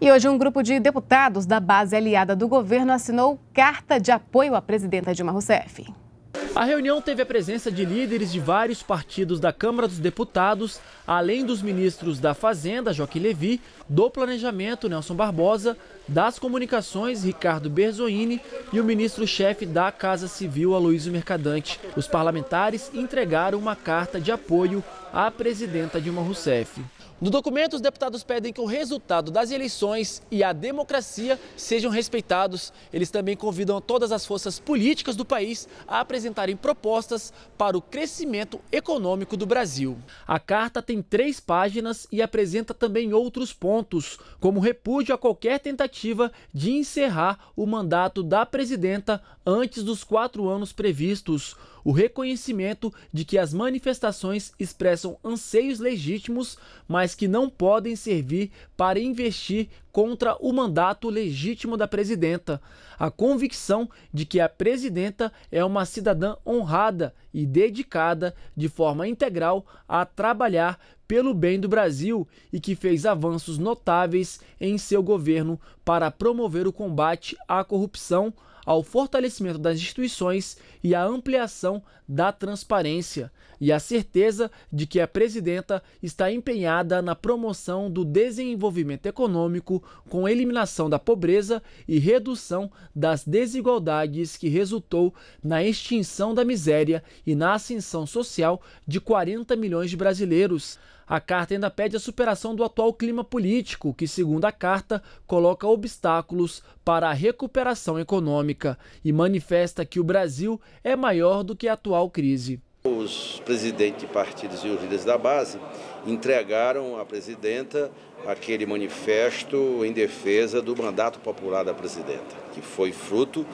E hoje, um grupo de deputados da base aliada do governo assinou carta de apoio à presidenta Dilma Rousseff. A reunião teve a presença de líderes de vários partidos da Câmara dos Deputados, além dos ministros da Fazenda, Joaquim Levi, do Planejamento, Nelson Barbosa, das Comunicações, Ricardo Berzoini e o ministro-chefe da Casa Civil, Aloysio Mercadante. Os parlamentares entregaram uma carta de apoio à presidenta Dilma Rousseff. No documento, os deputados pedem que o resultado das eleições e a democracia sejam respeitados. Eles também convidam todas as forças políticas do país a apresentarem propostas para o crescimento econômico do Brasil. A carta tem três páginas e apresenta também outros pontos, como repúdio a qualquer tentativa de encerrar o mandato da presidenta antes dos quatro anos previstos o reconhecimento de que as manifestações expressam anseios legítimos, mas mas que não podem servir para investir contra o mandato legítimo da presidenta. A convicção de que a presidenta é uma cidadã honrada e dedicada de forma integral a trabalhar pelo bem do Brasil e que fez avanços notáveis em seu governo para promover o combate à corrupção, ao fortalecimento das instituições e à ampliação da transparência, e à certeza de que a presidenta está empenhada na promoção do desenvolvimento econômico com eliminação da pobreza e redução das desigualdades que resultou na extinção da miséria e na ascensão social de 40 milhões de brasileiros. A carta ainda pede a superação do atual clima político, que, segundo a carta, coloca obstáculos para a recuperação econômica e manifesta que o Brasil é maior do que a atual crise. Os presidentes de partidos e os líderes da base entregaram à presidenta aquele manifesto em defesa do mandato popular da presidenta, que foi fruto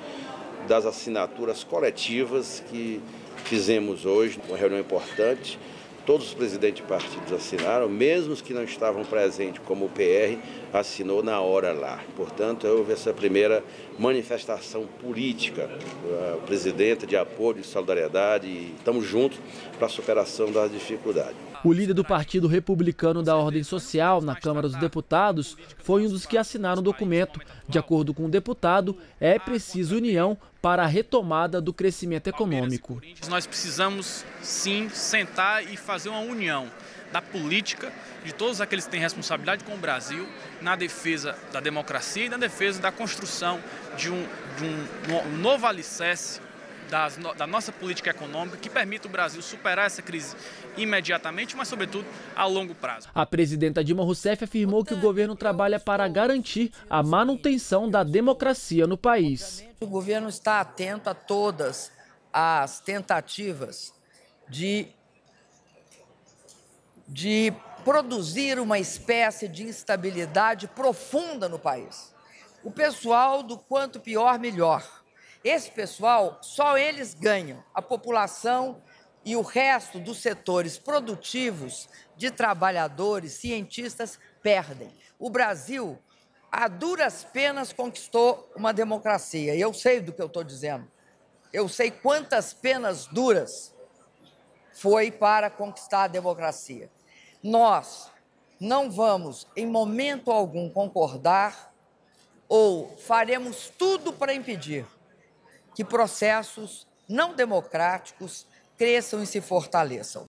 das assinaturas coletivas que fizemos hoje, uma reunião importante. Todos os presidentes de partidos assinaram, mesmo os que não estavam presentes, como o PR, assinou na hora lá. Portanto, houve essa primeira manifestação política, ah, presidente de apoio, de solidariedade, e estamos juntos para a superação das dificuldades. O líder do Partido Republicano da Ordem Social na Câmara dos Deputados foi um dos que assinaram o documento. De acordo com o deputado, é preciso união para a retomada do crescimento econômico. Nós precisamos sim sentar e fazer uma união da política, de todos aqueles que têm responsabilidade com o Brasil, na defesa da democracia e na defesa da construção de um, de um, um novo alicerce das, da nossa política econômica que permita o Brasil superar essa crise imediatamente, mas, sobretudo, a longo prazo. A presidenta Dilma Rousseff afirmou que o governo trabalha para garantir a manutenção da democracia no país. O governo está atento a todas as tentativas de, de produzir uma espécie de instabilidade profunda no país. O pessoal do quanto pior, melhor esse pessoal, só eles ganham. A população e o resto dos setores produtivos de trabalhadores, cientistas, perdem. O Brasil, a duras penas, conquistou uma democracia. E eu sei do que eu estou dizendo. Eu sei quantas penas duras foi para conquistar a democracia. Nós não vamos, em momento algum, concordar ou faremos tudo para impedir que processos não democráticos cresçam e se fortaleçam.